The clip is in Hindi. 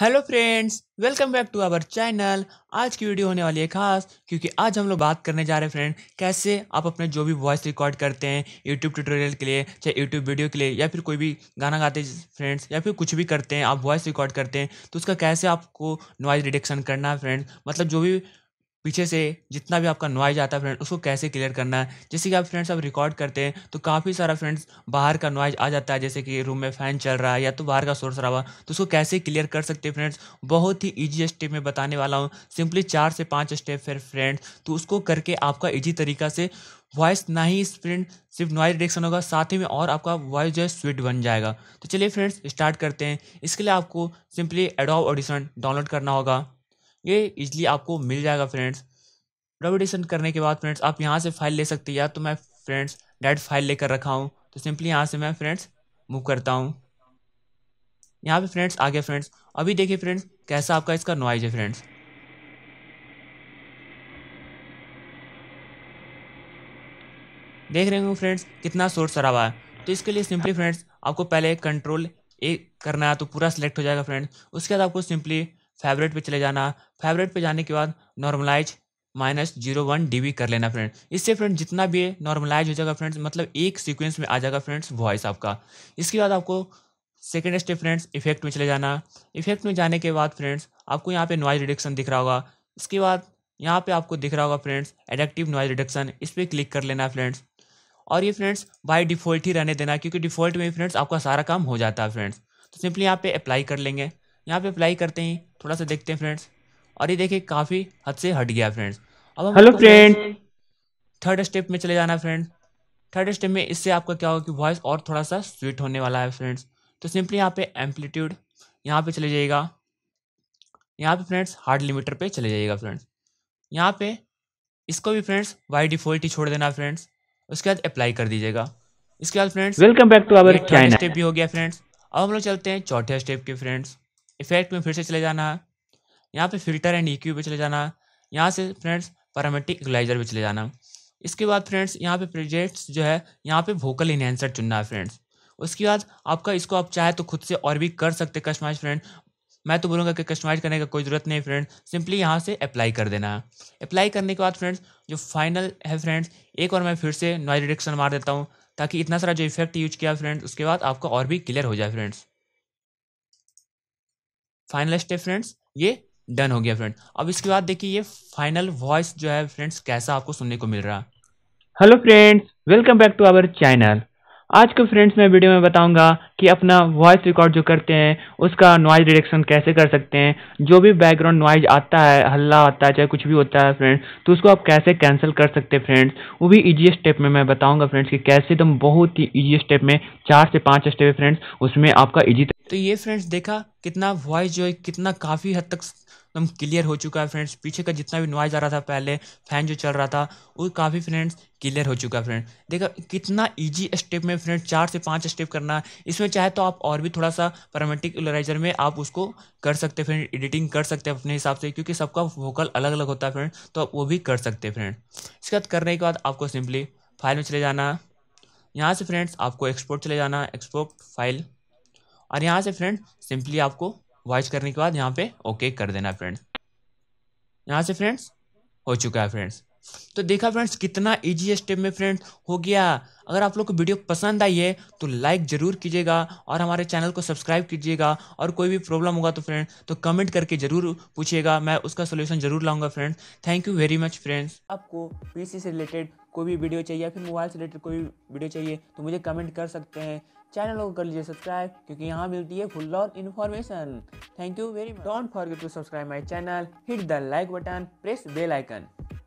hello friends welcome back to our channel आज की वीडियो होने वाली है खास क्योंकि आज हम लोग बात करने जा रहे हैं फ्रेंड कैसे आप अपने जो भी वॉइस रिकॉर्ड करते हैं यूट्यूब ट्यूटोरियल के लिए चाहे यूट्यूब वीडियो के लिए या फिर कोई भी गाना गाते हैं फ्रेंड्स या फिर कुछ भी करते हैं आप वॉइस रिकॉर्ड करते हैं तो उसका कैसे आपको नॉइज़ रिडक्शन करना है फ्रेंड्स मतलब जो भी पीछे से जितना भी आपका नॉइज आता है फ्रेंड उसको कैसे क्लियर करना है जैसे कि आप फ्रेंड्स आप रिकॉर्ड करते हैं तो काफ़ी सारा फ्रेंड्स बाहर का नॉइज आ जाता है जैसे कि रूम में फैन चल रहा है या तो बाहर का सोर्स रहा हुआ तो उसको कैसे क्लियर कर सकते हैं फ्रेंड्स बहुत ही ईजी स्टेप में बताने वाला हूँ सिंपली चार से पाँच स्टेप फिर फ्रेंड्स तो उसको करके आपका ईजी तरीका से वॉइस ना ही फ्रेंड सिर्फ नॉइज रिडक्शन होगा साथ ही में और आपका वॉइस जो है स्वीट बन जाएगा तो चलिए फ्रेंड्स स्टार्ट करते हैं इसके लिए आपको सिंपली एडोब ऑडिशन डाउनलोड करना होगा ये इजली आपको मिल जाएगा फ्रेंड्स डबल करने के बाद फ्रेंड्स आप यहाँ से फाइल ले सकते हैं या तो मैं फ्रेंड्स डेट फाइल लेकर रखा हूँ तो सिंपली यहाँ से मैं फ्रेंड्स मूव करता हूँ यहाँ पे फ्रेंड्स आ गया फ्रेंड्स अभी देखिए फ्रेंड्स कैसा आपका इसका नॉइज है फ्रेंड्स देख रहे हो फ्रेंड्स कितना शोर शराबा है तो इसके लिए सिंपली फ्रेंड्स आपको पहले कंट्रोल ए करना है तो पूरा सिलेक्ट हो जाएगा फ्रेंड्स उसके बाद आपको सिंपली फेवरेट पे चले जाना फेवरेट पे जाने के बाद normalise minus zero one D कर लेना फ्रेंड इससे फ्रेंड जितना भी नॉर्मलाइज हो जाएगा फ्रेंड्स मतलब एक सीक्वेंस में आ जाएगा फ्रेंड्स वॉइस आपका इसके बाद आपको सेकेंड स्टेप फ्रेंड्स इफेक्ट में चले जाना इफेक्ट में जाने के बाद फ्रेंड्स आपको यहाँ पे नॉइज रिडक्शन दिख रहा होगा इसके बाद यहाँ पे आपको दिख रहा होगा फ्रेंड्स एडेक्टिव नॉइज रिडक्शन इस पर क्लिक कर लेना फ्रेंड्स और ये फ्रेंड्स बाय डिफ़ॉल्ट ही रहने देना क्योंकि डिफ़ॉल्ट में फ्रेंड्स आपका सारा काम हो जाता है फ्रेंड्स तो सिंपली यहाँ पे अप्लाई कर लेंगे यहाँ पे अप्लाई करते हैं थोड़ा सा देखते हैं फ्रेंड्स और ये देखिए काफ़ी हद से हट गया फ्रेंड्स अब हेलो फ्रेंड थर्ड स्टेप में चले जाना फ्रेंड थर्ड स्टेप में इससे आपका क्या होगा कि वॉइस और थोड़ा सा स्वीट होने वाला है फ्रेंड्स तो सिंपली यहाँ पे एम्पलीट्यूड यहाँ पे चले जाइएगा यहाँ पे फ्रेंड्स हार्ड लिमिटर पे चले जाइएगा फ्रेंड्स यहाँ पे इसको भी फ्रेंड्स वाई डिफॉल्ट ही छोड़ देना फ्रेंड्स उसके बाद अप्लाई कर दीजिएगा इसके बाद friends welcome back to our step भी हो गया फ्रेंड्स अब हम लोग चलते हैं चौथे स्टेप के फ्रेंड्स इफेक्ट में फिर से चले जाना है यहाँ पे फिल्टर एंड ई पे चले जाना है यहाँ से फ्रेंड्स पैरामेट्रिक इक्वलाइजर पर चले जाना इसके बाद फ्रेंड्स यहाँ पे प्रोजेक्ट्स जो है यहाँ पे वोकल इन्हेंसर चुनना है फ्रेंड्स उसके बाद आपका इसको आप चाहे तो खुद से और भी कर सकते कस्टमाइज फ्रेंड मैं तो बोलूँगा कि कस्टमाइज करने का कोई ज़रूरत नहीं फ्रेंड सिंपली यहाँ से अप्लाई कर देना है अप्लाई करने के बाद फ्रेंड्स जो फाइनल है फ्रेंड्स एक और मैं फिर से नॉइज रिडक्शन मार देता हूँ ताकि इतना सारा जो इफेक्ट यूज किया फ्रेंड्स उसके बाद आपका और भी क्लियर हो जाए फ्रेंड्स फाइनल स्टेप फ्रेंड्स ये डन हो गया फ्रेंड अब इसके बाद देखिए ये फाइनल वॉइस जो है फ्रेंड्स कैसा आपको सुनने को मिल रहा hello friends welcome back to our channel आज के फ्रेंड्स मैं वीडियो में बताऊंगा कि अपना वॉइस रिकॉर्ड जो करते हैं उसका नॉइज रिडक्शन कैसे कर सकते हैं जो भी बैकग्राउंड नॉइज आता है हल्ला आता है चाहे कुछ भी होता है फ्रेंड्स तो उसको आप कैसे कैंसिल कर सकते हैं फ्रेंड्स वो भी ईजी स्टेप में मैं बताऊंगा फ्रेंड्स कि कैसे तुम बहुत ही ईजी स्टेप में चार से पाँच स्टेप फ्रेंड्स उसमें आपका ईजी तो ये फ्रेंड्स देखा कितना वॉइस जो है कितना काफ़ी हद तक एकदम क्लियर हो चुका है फ्रेंड्स पीछे का जितना भी नॉइज आ रहा था पहले फैन जो चल रहा था वो काफ़ी फ्रेंड्स क्लियर हो चुका है फ्रेंड्स देखा कितना इजी स्टेप में फ्रेंड्स चार से पांच स्टेप करना इसमें इसमें चाहे तो आप और भी थोड़ा सा पैरामेट्रिक में आप उसको कर सकते फ्रेंड एडिटिंग कर सकते हैं अपने हिसाब से क्योंकि सबका वोकल अलग अलग होता है फ्रेंड तो आप वो भी कर सकते हैं फ्रेंड इसके बाद करने के बाद आपको सिंपली फाइल में चले जाना यहाँ से फ्रेंड्स आपको एक्सपोर्ट चले जाना एक्सपोर्ट फाइल और यहाँ से फ्रेंड सिंपली आपको वॉइस करने के बाद यहाँ पे ओके कर देना फ्रेंड यहाँ से फ्रेंड्स हो चुका है फ्रेंड्स तो देखा फ्रेंड्स कितना इजी स्टेप में फ्रेंड्स हो गया अगर आप लोग को वीडियो पसंद आई है तो लाइक ज़रूर कीजिएगा और हमारे चैनल को सब्सक्राइब कीजिएगा और कोई भी प्रॉब्लम होगा तो फ्रेंड तो कमेंट करके ज़रूर पूछिएगा मैं उसका सोल्यूशन ज़रूर लाऊंगा friends thank you very much friends आपको पी से रिलेटेड कोई भी वीडियो चाहिए या फिर मोबाइल से रिलेटेड कोई भी वीडियो चाहिए तो मुझे कमेंट कर सकते हैं चैनल को कर लीजिए सब्सक्राइब क्योंकि यहाँ मिलती है फुल और information thank you very much don't forget to subscribe my channel hit the like button press bell icon